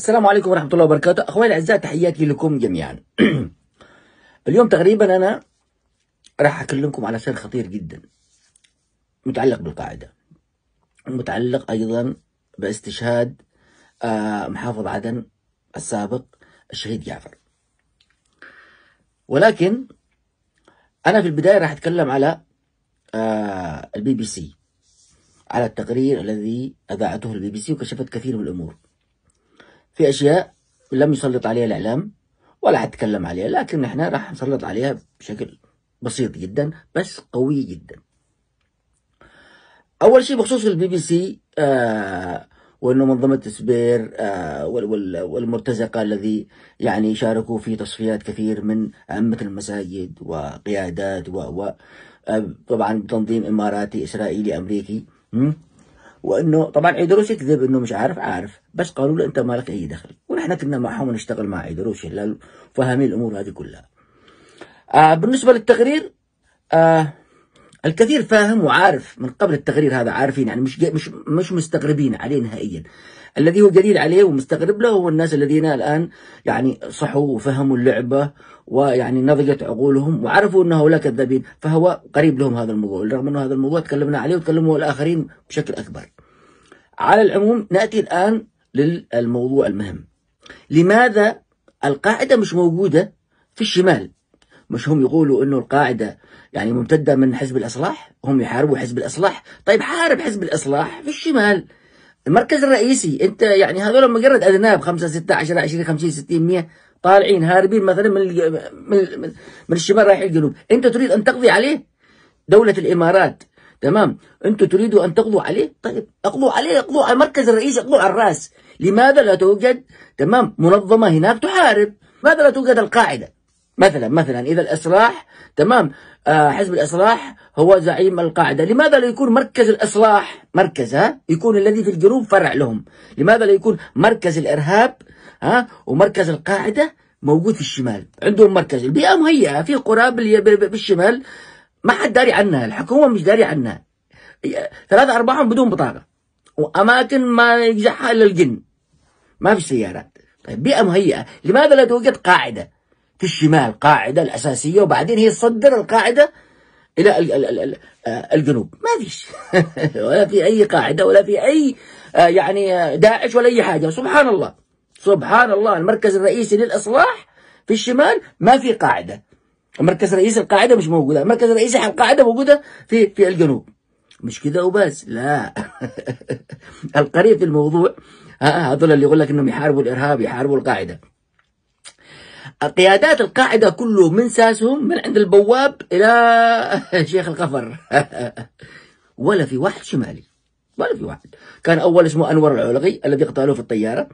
السلام عليكم ورحمة الله وبركاته أخواني الأعزاء تحياتي لكم جميعا اليوم تقريبا أنا راح أكلمكم على سر خطير جدا متعلق بالقاعدة متعلق أيضا باستشهاد آه، محافظ عدن السابق الشهيد جعفر ولكن أنا في البداية راح أتكلم على آه، البي بي سي على التقرير الذي أذاعته البي بي سي وكشفت كثير من الأمور في أشياء لم يسلط عليها الإعلام ولا هتكلم عليها لكن احنا راح نسلط عليها بشكل بسيط جدا بس قوي جدا أول شيء بخصوص البي بي سي آه وأنه منظمة سبير آه والمرتزقة الذي يعني شاركوا في تصفيات كثير من أئمة المساجد وقيادات و, و آه، طبعا بتنظيم إماراتي إسرائيلي أمريكي وانه طبعا عيدروش يكذب انه مش عارف عارف بس قالوا له انت مالك اي دخل ونحن كنا معهم نشتغل مع عيدروش هلال فاهمين الامور هذه كلها آه بالنسبه للتقرير آه الكثير فاهم وعارف من قبل التقرير هذا عارفين يعني مش مش مش مستغربين عليه نهائيا الذي هو قليل عليه ومستغرب له هو الناس الذين الان يعني صحوا وفهموا اللعبه ويعني نضجت عقولهم وعرفوا أن هؤلاء كذابين فهو قريب لهم هذا الموضوع رغم انه هذا الموضوع تكلمنا عليه وتكلموا الآخرين بشكل أكبر على العموم نأتي الآن للموضوع المهم لماذا القاعدة مش موجودة في الشمال مش هم يقولوا انه القاعده يعني ممتده من حزب الاصلاح هم يحاربوا حزب الاصلاح طيب حارب حزب الاصلاح في الشمال المركز الرئيسي انت يعني هذول مجرد اذناب 5 6 10 20 50 60 100 طالعين هاربين مثلا من من من الشمال رايح الجنوب انت تريد ان تقضي عليه دوله الامارات تمام انتم تريدوا ان تقضوا عليه طيب اقضوا عليه اقضوا على المركز الرئيسي اقضوا على الراس لماذا لا توجد تمام منظمه هناك تحارب ماذا لا توجد القاعده مثلا مثلا اذا الاصلاح تمام آه حزب الاصلاح هو زعيم القاعده لماذا لا يكون مركز الاصلاح مركز ها يكون الذي في الجنوب فرع لهم لماذا لا يكون مركز الارهاب ها ومركز القاعده موجود في الشمال عندهم مركز البيئه مهيئه في قرى بالشمال ما حد داري عنها الحكومه مش داري عنها ثلاثة أرباعهم بدون بطاقة وأماكن ما يجزعها إلا الجن ما في سيارات طيب بيئة مهيئة لماذا لا توجد قاعدة في الشمال قاعدة الأساسية وبعدين هي تصدر القاعدة إلى آه، الجنوب ما فيش ولا في أي قاعدة ولا في أي آه، يعني داعش ولا أي حاجة سبحان الله سبحان الله المركز الرئيسي للإصلاح في الشمال ما في قاعدة المركز الرئيسي القاعدة مش موجودة المركز الرئيسي حق القاعدة موجودة في في الجنوب مش كده وبس لا القريب في الموضوع آه، آه، هذول اللي يقول لك انهم يحاربوا الارهاب يحاربوا القاعده قيادات القاعده كله من ساسهم من عند البواب الى شيخ القفر ولا في واحد شمالي ولا في واحد كان اول اسمه انور العلغي الذي اغتالوه في الطياره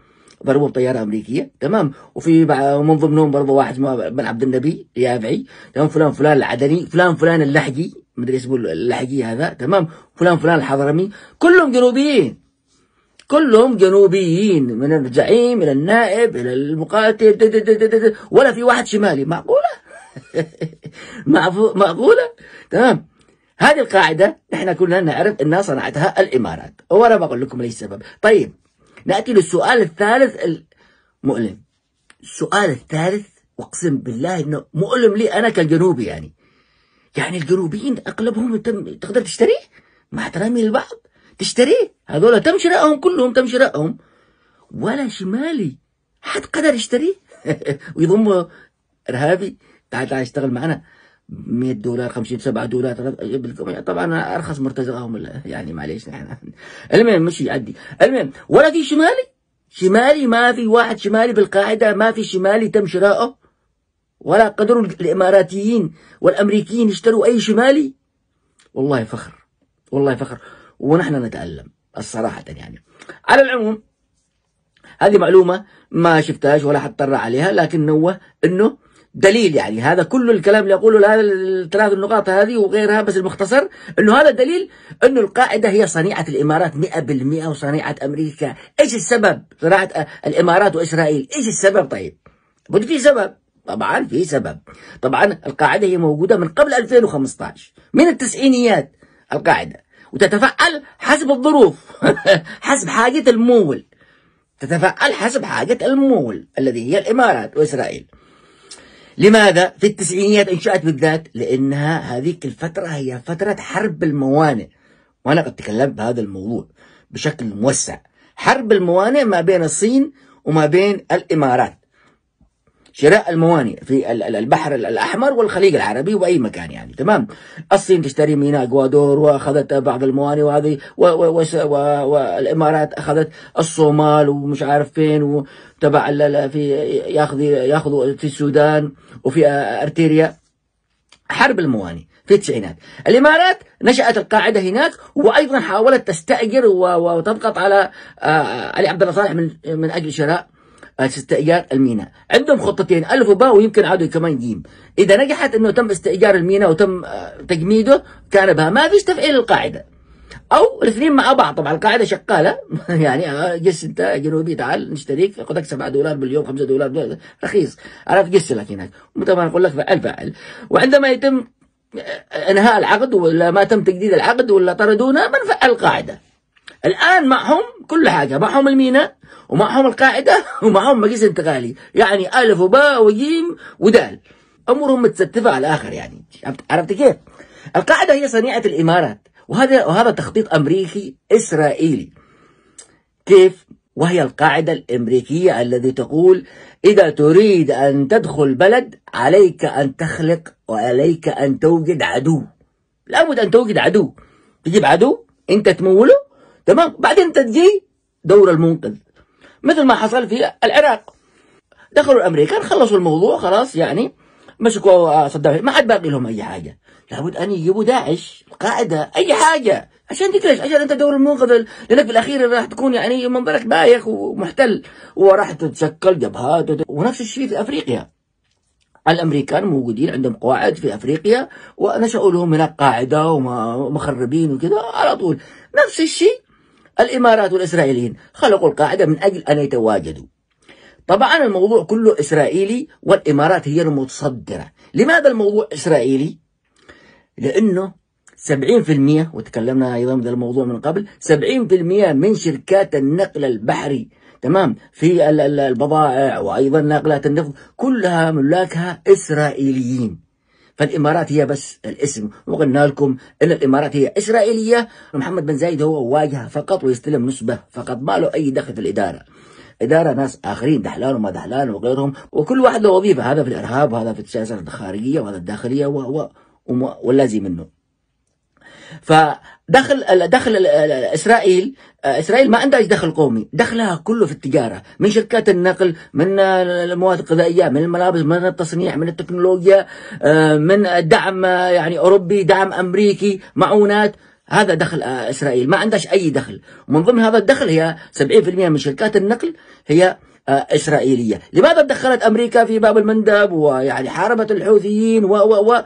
ضربوه بطياره امريكيه تمام وفي ومن ضمنهم برضه واحد اسمه بن عبد النبي يافعي تمام فلان فلان العدني فلان فلان اللحجي مدري اسمه اللحجي هذا تمام فلان فلان الحضرمي كلهم جنوبيين كلهم جنوبيين من الزعيم الى النائب الى المقاتل دي دي دي ولا في واحد شمالي معقوله معقوله تمام هذه القاعده نحن كلنا نعرف انها صنعتها الامارات وانا بقول لكم ليش السبب طيب نأتي للسؤال الثالث المؤلم السؤال الثالث اقسم بالله انه مؤلم لي انا كجنوبي يعني يعني الجنوبيين اغلبهم تقدر تشتريه مع احترامي للبعض تشتريه هذول تم شرائهم كلهم تم شرائهم ولا شمالي حد قدر يشتريه ويضمه ارهابي تعال تعال اشتغل معنا 100 دولار 50 7 دولار إيه، طبعا ارخص مرتزقهم يعني معليش نحن المهم مش يعدي المهم ولا في شمالي شمالي ما في واحد شمالي بالقاعده ما في شمالي تم شراؤه ولا قدروا الاماراتيين والامريكيين يشتروا اي شمالي والله فخر والله فخر ونحن نتالم الصراحه يعني على العموم هذه معلومه ما شفتهاش ولا حد طلع عليها لكن نوه انه دليل يعني هذا كل الكلام اللي أقوله هذا الثلاث النقاط هذه وغيرها بس المختصر أنه هذا دليل أنه القاعدة هي صنيعة الإمارات 100% وصنيعة أمريكا إيش السبب صناعة الإمارات وإسرائيل إيش السبب طيب بد في سبب طبعا في سبب طبعا القاعدة هي موجودة من قبل 2015 من التسعينيات القاعدة وتتفعل حسب الظروف حسب حاجة المول تتفعل حسب حاجة المول الذي هي الإمارات وإسرائيل لماذا في التسعينيات انشأت بالذات لأنها هذيك الفترة هي فترة حرب الموانئ وأنا قد تكلمت بهذا الموضوع بشكل موسع حرب الموانئ ما بين الصين وما بين الإمارات شراء الموانئ في البحر الأحمر والخليج العربي وأي مكان يعني تمام الصين تشتري ميناء إكوادور وأخذت بعض الموانئ وهذه والإمارات أخذت الصومال ومش عارف فين وتبع في ياخذ ياخذوا في السودان وفي آه، أرتيريا حرب الموانئ في التسعينات الإمارات نشأت القاعدة هناك وأيضا حاولت تستأجر وتضغط على آه، علي عبد الله صالح من, من أجل شراء استئجار الميناء عندهم خطتين الف وباء ويمكن عادوا كمان جيم اذا نجحت انه تم استئجار الميناء وتم آه، تجميده كان بها ما فيش تفعيل القاعده او الاثنين مع بعض طبعا القاعده شغاله يعني آه، جس انت جنوبي تعال نشتريك خذك 7 دولار باليوم 5 دولار, دولار رخيص انا تجس لك هناك طبعا اقول لك فعل فعل وعندما يتم آه، انهاء العقد ولا ما تم تجديد العقد ولا طردونا بنفعل القاعده الآن معهم كل حاجة معهم الميناء ومعهم القاعدة ومعهم مجلس انتقالي يعني ألف وباء وجيم ودال أمورهم متستفة على الآخر يعني عرفت كيف؟ القاعدة هي صنيعة الإمارات وهذا وهذا تخطيط أمريكي إسرائيلي كيف؟ وهي القاعدة الأمريكية الذي تقول إذا تريد أن تدخل بلد عليك أن تخلق وعليك أن توجد عدو لابد أن توجد عدو تجيب عدو أنت تموله تمام بعدين تجي دور المنقذ مثل ما حصل في العراق دخلوا الامريكان خلصوا الموضوع خلاص يعني مسكوا صدام ما حد باقي لهم اي حاجه لابد ان يجيبوا داعش القاعده اي حاجه عشان ليش؟ عشان انت دور المنقذ لانك في الاخير راح تكون يعني منظرك بايخ ومحتل وراح تتشكل جبهات ونفس الشيء في افريقيا الامريكان موجودين عندهم قواعد في افريقيا ونشأوا لهم هناك قاعده ومخربين وكذا على طول نفس الشيء الإمارات والإسرائيليين خلقوا القاعدة من أجل أن يتواجدوا طبعا الموضوع كله إسرائيلي والإمارات هي المتصدرة لماذا الموضوع إسرائيلي؟ لأنه 70% وتكلمنا أيضا هذا الموضوع من قبل 70% من شركات النقل البحري تمام في البضائع وأيضا ناقلات النفط كلها ملاكها إسرائيليين فالإمارات هي بس الاسم وقلنا لكم أن الإمارات هي إسرائيلية ومحمد بن زايد هو واجهة فقط ويستلم نسبة فقط ما له أي دخل في الإدارة إدارة ناس آخرين دحلان وما دحلان وغيرهم وكل واحد له وظيفة هذا في الإرهاب وهذا في السياسة الخارجية وهذا الداخلية و و و... واللازم منه فدخل دخل اسرائيل آه، اسرائيل ما عندها دخل قومي، دخلها كله في التجاره، من شركات النقل، من المواد الغذائيه، من الملابس، من التصنيع، من التكنولوجيا، آه، من دعم آه، يعني اوروبي، دعم امريكي، معونات، هذا دخل اسرائيل، ما عندهاش اي دخل، ومن ضمن هذا الدخل هي 70% من شركات النقل هي إسرائيلية لماذا دخلت أمريكا في باب المندب ويعني حاربت الحوثيين و و و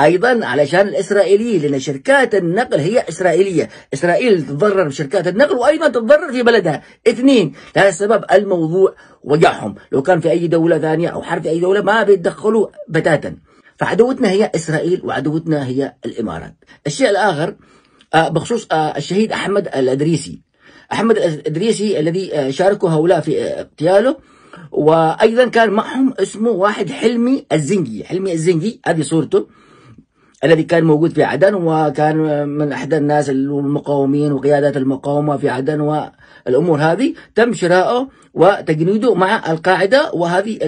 أيضا علشان الإسرائيليين لأن شركات النقل هي إسرائيلية إسرائيل تتضرر بشركات النقل وأيضا تتضرر في بلدها اثنين لهذا السبب الموضوع وجعهم لو كان في أي دولة ثانية أو حرب في أي دولة ما بيتدخلوا بتاتا فعدوتنا هي إسرائيل وعدوتنا هي الإمارات الشيء الآخر آه، بخصوص آه، الشهيد أحمد الأدريسي أحمد الأدريسي الذي آه، شاركوا هؤلاء في اغتياله وأيضا كان معهم اسمه واحد حلمي الزنجي حلمي الزنجي هذه صورته الذي كان موجود في عدن وكان من احدى الناس المقاومين وقيادات المقاومه في عدن والامور هذه تم شراؤه وتجنيده مع القاعده وهذه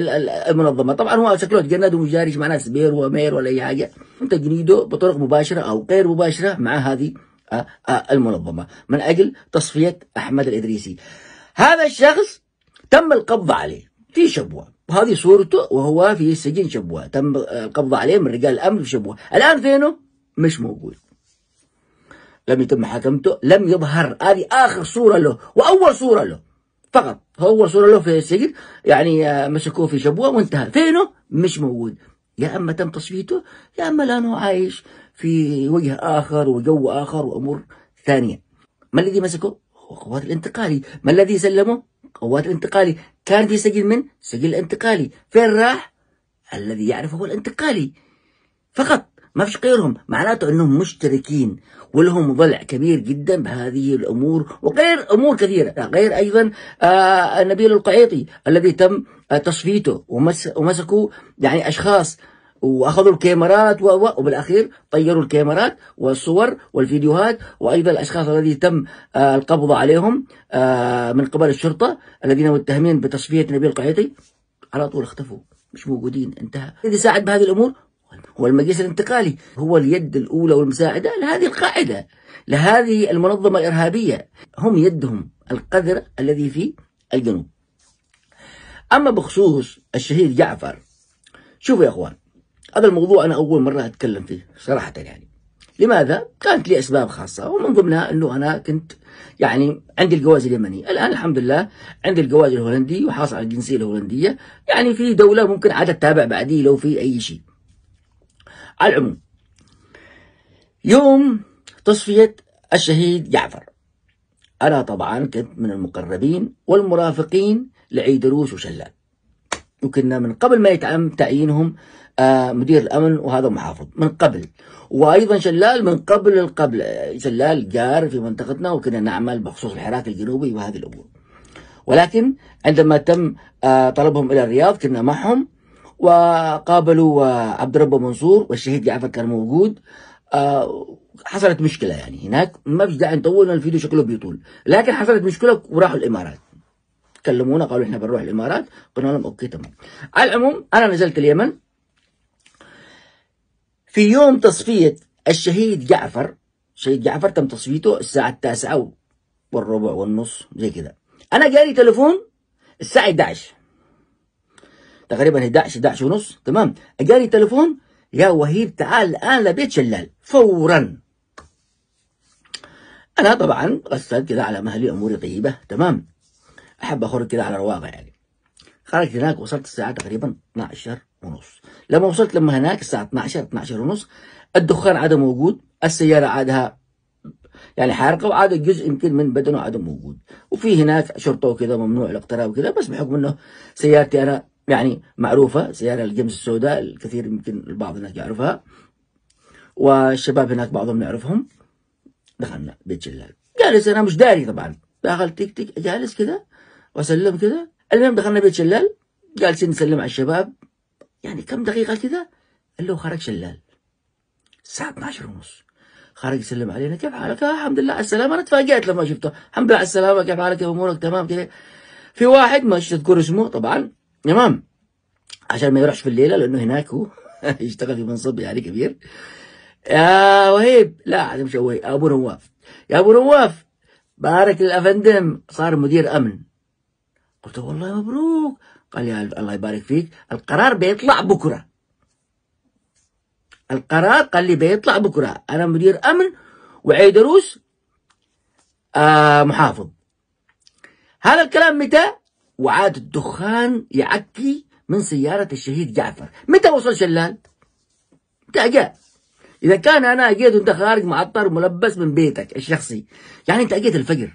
المنظمه، طبعا هو شكله تجند ومجارش مع ناس بير ومير ولا اي حاجه، تجنيده بطرق مباشره او غير مباشره مع هذه المنظمه من اجل تصفيه احمد الادريسي. هذا الشخص تم القبض عليه في شبوه وهذه صورته وهو في سجن شبوه تم القبض عليه من رجال الأمن في شبوه الآن فينه مش موجود لم يتم محاكمته لم يظهر هذه آخر صورة له وأول صورة له فقط أول صورة له في السجن يعني آه، مسكوه في شبوه وانتهى فينه مش موجود يا أما تم تصفيته يا أما لأنه عايش في وجه آخر وجو آخر وأمور ثانية ما الذي مسكه؟ هو قوات الانتقالي ما الذي سلمه؟ قوات الانتقالي كان في سجل من سجل انتقالي فين راح الذي يعرفه الانتقالي فقط ما فيش غيرهم معناته انهم مشتركين ولهم ضلع كبير جدا بهذه الامور وغير امور كثيره غير ايضا آه نبيل القعيطي الذي تم آه تصفيته ومس ومسكوا يعني اشخاص واخذوا الكاميرات و... وبالاخير طيروا الكاميرات والصور والفيديوهات وايضا الاشخاص الذي تم آه، القبض عليهم آه، من قبل الشرطه الذين متهمين بتصفيه نبيل القحيطي على طول اختفوا مش موجودين انتهى الذي ساعد بهذه الامور هو المجلس الانتقالي هو اليد الأولى والمساعدة لهذه القاعدة لهذه المنظمة الإرهابية هم يدهم القذر الذي في الجنوب أما بخصوص الشهيد جعفر شوفوا يا أخوان هذا الموضوع أنا أول مرة أتكلم فيه صراحة يعني لماذا؟ كانت لي أسباب خاصة ومن ضمنها أنه أنا كنت يعني عندي الجواز اليمني الآن الحمد لله عندي الجواز الهولندي وحاصل على الجنسية الهولندية يعني في دولة ممكن عاد أتابع بعدي لو في أي شيء على العموم يوم تصفية الشهيد جعفر أنا طبعا كنت من المقربين والمرافقين لعيدروس وشلال يمكن من قبل ما يتم تعيينهم آه، مدير الامن وهذا محافظ من قبل وايضا شلال من قبل القبل شلال جار في منطقتنا وكنا نعمل بخصوص الحراك الجنوبي وهذه الامور ولكن عندما تم آه، طلبهم الى الرياض كنا معهم وقابلوا آه، عبد ربه منصور والشهيد جعفر كان موجود حصلت مشكله يعني هناك ما فيش داعي نطول الفيديو شكله بيطول لكن حصلت مشكله وراحوا الامارات كلمونا قالوا احنا بنروح الامارات قلنا لهم اوكي تمام على العموم انا نزلت اليمن في يوم تصفيه الشهيد جعفر شهيد جعفر تم تصفيته الساعه التاسعة والربع والنص زي كذا انا جالي تليفون الساعه 11 تقريبا 11 11 ونص تمام جاني تليفون يا وهيب تعال الان لبيت شلال فورا انا طبعا غسلت كذا على مهلي اموري طيبه تمام احب اخرج كده على رواقه يعني خرجت هناك وصلت الساعه تقريبا 12 ونص لما وصلت لما هناك الساعه 12 12 ونص الدخان عاد موجود السياره عادها يعني حارقه وعاد جزء يمكن من بدنه عاد موجود وفي هناك شرطه وكذا ممنوع الاقتراب وكذا بس بحكم انه سيارتي انا يعني معروفه سياره الجمس السوداء الكثير يمكن البعض هناك يعرفها والشباب هناك بعضهم نعرفهم دخلنا بيت شلال جالس انا مش داري طبعا داخل تيك تيك جالس كذا وسلم كذا المهم دخلنا بيت شلال جالسين نسلم على الشباب يعني كم دقيقه كذا قال له خرج شلال الساعه 12 ونص خرج يسلم علينا كيف حالك؟ آه الحمد لله على السلامه انا تفاجات لما شفته الحمد لله على السلامه كيف حالك يا امورك تمام كذا في واحد ما تذكر اسمه طبعا تمام عشان ما يروحش في الليله لانه هناك هو يشتغل في منصب يعني كبير يا وهيب لا مش وهيب ابو نواف يا ابو نواف بارك للافندم صار مدير امن قلت له والله مبروك قال لي الله يبارك فيك القرار بيطلع بكرة القرار قال لي بيطلع بكرة أنا مدير أمن وعيدروس آه محافظ هذا الكلام متى وعاد الدخان يعكي من سيارة الشهيد جعفر متى وصل شلال متى جاء إذا كان أنا أجيت وأنت خارج معطر ملبس من بيتك الشخصي يعني أنت أجيت الفجر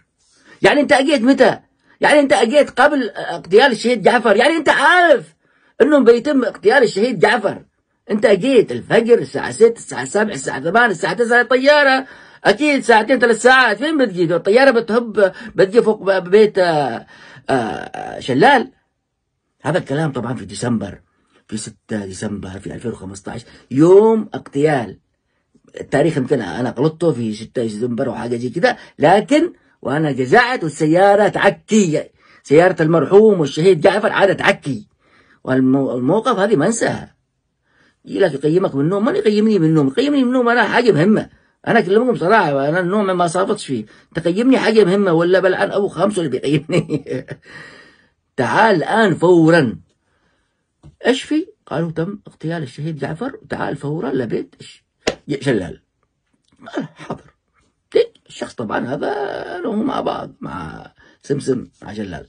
يعني أنت أجيت متى يعني انت اجيت قبل اغتيال الشهيد جعفر يعني انت عارف انه بيتم اغتيال الشهيد جعفر انت اجيت الفجر الساعه 6 الساعه 7 الساعه 8 الساعه 9 الطياره اكيد ساعتين ثلاث ساعات فين بتجي الطياره بتهب بتجي فوق بيت آه، آه، شلال هذا الكلام طبعا في ديسمبر في 6 ديسمبر في 2015 يوم اغتيال التاريخ يمكن انا غلطته في 6 ديسمبر وحاجه زي كذا لكن وانا جزعت والسياره تعكي سياره المرحوم والشهيد جعفر عاد تعكي والموقف هذه ما انساها يجي لك يقيمك من النوم من يقيمني من النوم يقيمني من النوم انا حاجه مهمه انا اكلمكم صراحه انا النوم ما صافطش فيه تقيمني حاجه مهمه ولا بلعن ابو خمسه اللي بيقيمني تعال الان فورا ايش في؟ قالوا تم اغتيال الشهيد جعفر تعال فورا لبيت شلال قال حاضر الشخص طبعا هذا له مع بعض مع سمسم مع جلال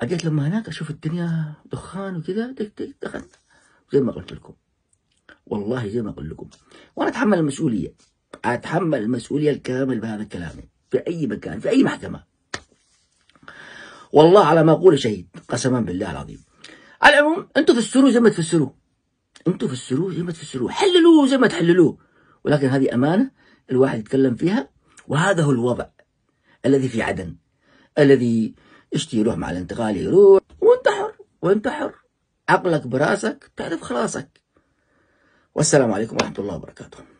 اجيت لما هناك اشوف الدنيا دخان وكذا دخلت زي ما قلت لكم والله زي ما اقول لكم وانا اتحمل المسؤوليه اتحمل المسؤوليه الكامل بهذا الكلام في اي مكان في اي محكمه والله على ما اقول شهيد قسما بالله العظيم على العموم انتم فسروه زي ما تفسروه انتم فسروه زي ما تفسروه حللوه زي ما تحللوه ولكن هذه امانه الواحد يتكلم فيها وهذا هو الوضع الذي في عدن الذي يشتي يروح مع الانتقال يروح وانت حر وانت حر عقلك براسك تعرف خلاصك والسلام عليكم ورحمة الله وبركاته